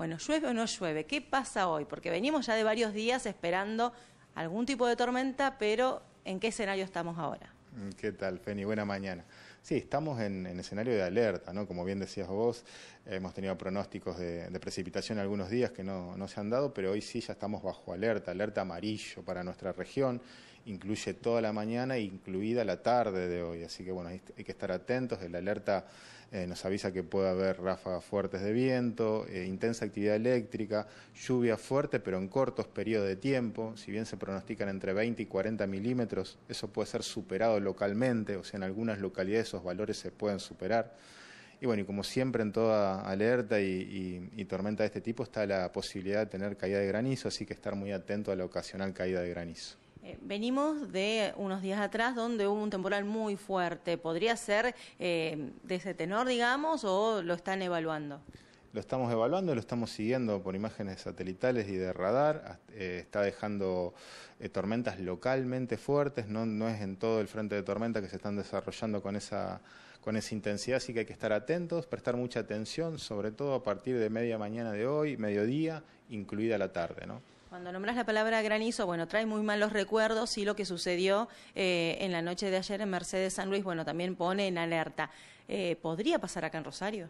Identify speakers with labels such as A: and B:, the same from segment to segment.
A: bueno, llueve o no llueve, ¿qué pasa hoy? Porque venimos ya de varios días esperando algún tipo de tormenta, pero ¿en qué escenario estamos ahora?
B: ¿Qué tal, Feni? Buena mañana. Sí, estamos en, escenario de alerta, ¿no? Como bien decías vos, hemos tenido pronósticos de, precipitación algunos días que no, se han dado, pero hoy sí ya estamos bajo alerta, alerta amarillo para nuestra región, incluye toda la mañana, incluida la tarde de hoy. Así que bueno, hay, que estar atentos, la alerta eh, nos avisa que puede haber ráfagas fuertes de viento, eh, intensa actividad eléctrica, lluvia fuerte, pero en cortos periodos de tiempo, si bien se pronostican entre 20 y 40 milímetros, eso puede ser superado localmente, o sea, en algunas localidades esos valores se pueden superar. Y bueno, y como siempre en toda alerta y, tormenta de este tipo está la posibilidad de tener caída de granizo, así que estar muy atento a la ocasional caída de granizo.
A: Eh, venimos de unos días atrás donde hubo un temporal muy fuerte. ¿Podría ser eh, de ese tenor, digamos, o lo están evaluando?
B: lo estamos evaluando, lo estamos siguiendo por imágenes satelitales y de radar. Eh, está dejando eh, tormentas localmente fuertes, no, es en todo el frente de tormenta que se están desarrollando con esa, con esa intensidad, así que hay que estar atentos, prestar mucha atención, sobre todo a partir de media mañana de hoy, mediodía, incluida la tarde.
A: Cuando nombras la palabra granizo, bueno, trae muy malos recuerdos y lo que sucedió eh, en la noche de ayer en Mercedes San Luis, bueno, también pone en alerta. ¿Podría pasar acá en Rosario?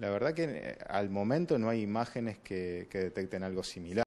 B: La verdad que eh, al momento no hay imágenes que, que detecten algo similar.